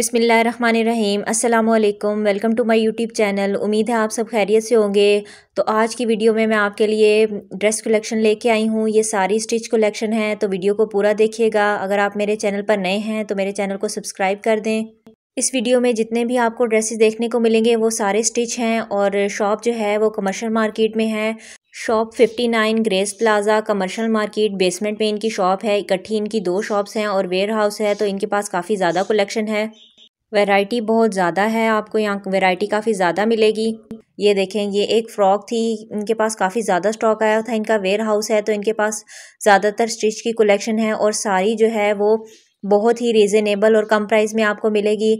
rim अल्लाम welcome to my YouTube channel उम्मीद है आप सब खैरियत से होंगे तो आज की वीडियो में मैं आपके लिए ड्रेस कलेक्शन लेके आई हूँ ये सारी स्टिच कलेक्शन है तो वीडियो को पूरा देखिएगा अगर आप मेरे चैनल पर नए हैं तो मेरे चैनल को सब्सक्राइब कर दें इस वीडियो में जितने भी आपको ड्रेसेस देखने को मिलेंगे वो सारे स्टिच हैं और शॉप जो है वो कमर्शियल मार्केट में है shop 59 Grace Plaza commercial market basement में इनकी शॉप है इकट्ठी इनकी दो शॉप्स हैं और वेयर हाउस है तो इनके पास काफ़ी ज़्यादा कलेक्शन है वैरायटी बहुत ज़्यादा है आपको यहाँ वैरायटी काफ़ी ज़्यादा मिलेगी ये देखें ये एक फ़्रॉक थी इनके पास काफ़ी ज़्यादा स्टॉक आया था इनका वेयर हाउस है तो इनके पास ज़्यादातर स्टिच की कलेक्शन है और सारी जो है वो बहुत ही रीज़नेबल और कम प्राइस में आपको मिलेगी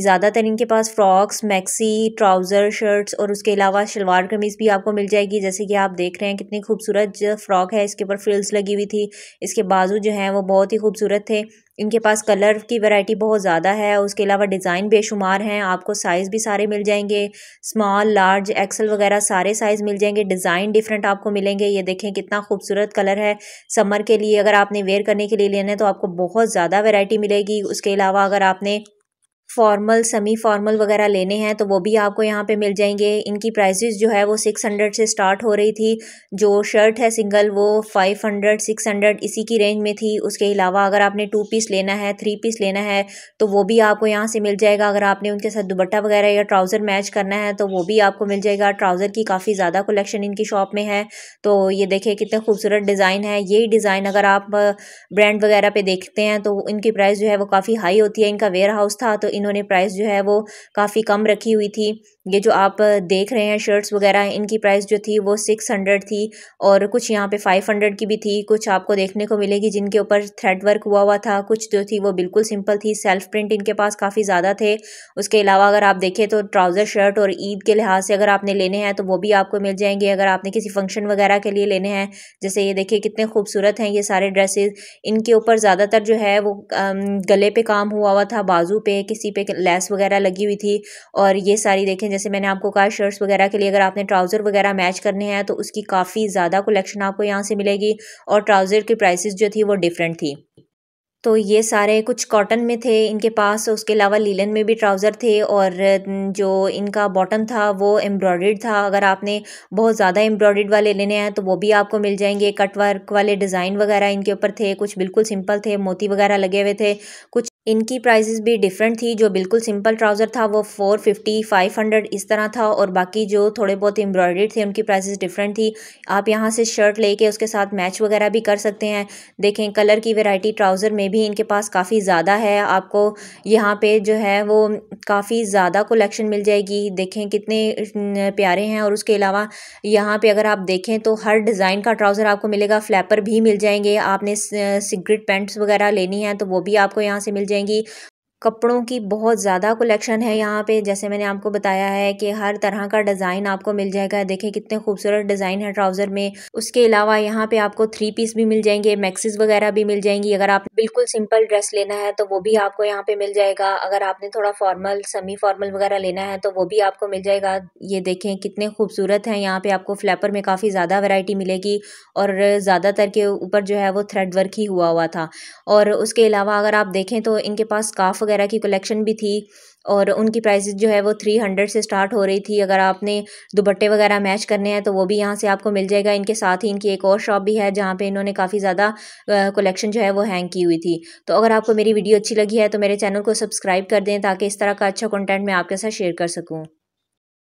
ज़्यादातर इनके पास फ्रॉक्स मैक्सी ट्राउज़र शर्ट्स और उसके अलावा शलवार कमीज़ भी आपको मिल जाएगी जैसे कि आप देख रहे हैं कितनी खूबसूरत फ्रॉक है इसके ऊपर फ्रिल्स लगी हुई थी इसके बाजू जो हैं वो बहुत ही खूबसूरत थे इनके पास कलर की वैरायटी बहुत ज़्यादा है उसके अलावा डिज़ाइन बेशुमार हैं आपको साइज़ भी सारे मिल जाएंगे स्मॉल लार्ज एक्सल वगैरह सारे साइज़ मिल जाएंगे डिज़ाइन डिफरेंट आपको मिलेंगे ये देखें कितना खूबसूरत कलर है समर के लिए अगर आपने वेयर करने के लिए लेना है तो आपको बहुत ज़्यादा वेराइटी मिलेगी उसके अलावा अगर आपने फॉर्मल सेमी फॉर्मल वगैरह लेने हैं तो वो भी आपको यहाँ पे मिल जाएंगे इनकी प्राइसेस जो है वो सिक्स हंड्रेड से स्टार्ट हो रही थी जो शर्ट है सिंगल वो फाइव हंड्रेड सिक्स हंड्रेड इसी की रेंज में थी उसके अलावा अगर आपने टू पीस लेना है थ्री पीस लेना है तो वो भी आपको यहाँ से मिल जाएगा अगर आपने उनके साथ दुपट्टा वगैरह या ट्राउज़र मैच करना है तो वो भी आपको मिल जाएगा ट्राउज़र की काफ़ी ज़्यादा कलेक्शन इनकी शॉप में है तो ये देखिए कितने खूबसूरत डिज़ाइन है यही डिज़ाइन अगर आप ब्रांड वगैरह पर देखते हैं तो इनकी प्राइस जो है वो काफ़ी हाई होती है इनका वेयर हाउस था तो इन्होंने प्राइस जो है वो काफ़ी कम रखी हुई थी ये जो आप देख रहे हैं शर्ट्स वगैरह इनकी प्राइस जो थी वो सिक्स हंड्रेड थी और कुछ यहाँ पे फाइव हंड्रेड की भी थी कुछ आपको देखने को मिलेगी जिनके ऊपर थ्रेड वर्क हुआ हुआ था कुछ जो थी वो बिल्कुल सिंपल थी सेल्फ प्रिंट इनके पास काफ़ी ज़्यादा थे उसके अलावा अगर आप देखें तो ट्राउज़र शर्ट और ईद के लिहाज से अगर आपने लेने हैं तो वो भी आपको मिल जाएंगे अगर आपने किसी फंक्शन वगैरह के लिए लेने हैं जैसे ये देखिए कितने खूबसूरत हैं ये सारे ड्रेसेज इनके ऊपर ज़्यादातर जो है वो गले पर काम हुआ हुआ था बाजू पे किसी इसी पे लेस वगैरह लगी हुई थी और ये सारी देखें जैसे मैंने आपको कहा शर्ट्स वगैरह के लिए अगर आपने ट्राउज़र वगैरह मैच करने हैं तो उसकी काफ़ी ज़्यादा कलेक्शन आपको यहाँ से मिलेगी और ट्राउज़र की प्राइसिस जो थी वो डिफरेंट थी तो ये सारे कुछ कॉटन में थे इनके पास उसके अलावा लीलन में भी ट्राउज़र थे और जो इनका बॉटम था वो एम्ब्रॉयड था अगर आपने बहुत ज़्यादा एम्ब्रॉयड वाले लेने हैं तो वो भी आपको मिल जाएंगे कट वर्क वाले डिज़ाइन वगैरह इनके ऊपर थे कुछ बिल्कुल सिंपल थे मोती वगैरह लगे हुए थे कुछ इनकी प्राइसेस भी डिफरेंट थी जो बिल्कुल सिंपल ट्राउज़र था वो फोर फिफ्टी फाइव हंड्रेड इस तरह था और बाकी जो थोड़े बहुत एम्ब्रॉयड्रीड थे उनकी प्राइसेस डिफरेंट थी आप यहाँ से शर्ट लेके उसके साथ मैच वगैरह भी कर सकते हैं देखें कलर की वेराइटी ट्राउज़र में भी इनके पास काफ़ी ज़्यादा है आपको यहाँ पे जो है वो काफ़ी ज़्यादा कलेक्शन मिल जाएगी देखें कितने प्यारे हैं और उसके अलावा यहाँ पर अगर आप देखें तो हर डिज़ाइन का ट्राउज़र आपको मिलेगा फ्लैपर भी मिल जाएंगे आपने सिगरेट पेंट्स वगैरह लेनी है तो वो भी आपको यहाँ से मिल जाएंगे जाएंगी कपड़ों की बहुत ज़्यादा कलेक्शन है यहाँ पे जैसे मैंने आपको बताया है कि हर तरह का डिज़ाइन आपको मिल जाएगा देखें कितने खूबसूरत डिज़ाइन है ट्राउज़र में उसके अलावा यहाँ पे आपको थ्री पीस भी मिल जाएंगे मैक्सिस वगैरह भी मिल जाएंगी अगर आप बिल्कुल सिंपल ड्रेस लेना है तो वो भी आपको यहाँ पर मिल जाएगा अगर आपने थोड़ा फॉर्मल सेमी फॉर्मल वगैरह लेना है तो वो भी आपको मिल जाएगा ये देखें कितने खूबसूरत हैं यहाँ पर आपको फ्लैपर में काफ़ी ज़्यादा वेराइटी मिलेगी और ज़्यादातर के ऊपर जो है वो थ्रेड वर्क ही हुआ हुआ था और उसके अलावा अगर आप देखें तो इनके पास काफ़ वगैरह की कलेक्शन भी थी और उनकी प्राइसेस जो है वो थ्री हंड्रेड से स्टार्ट हो रही थी अगर आपने दुपट्टे वगैरह मैच करने हैं तो वो भी यहाँ से आपको मिल जाएगा इनके साथ ही इनकी एक और शॉप भी है जहाँ पे इन्होंने काफ़ी ज़्यादा कलेक्शन जो है वो हैंग की हुई थी तो अगर आपको मेरी वीडियो अच्छी लगी है तो मेरे चैनल को सब्सक्राइब कर दें ताकि इस तरह का अच्छा कॉन्टेंट मैं आपके साथ शेयर कर सकूँ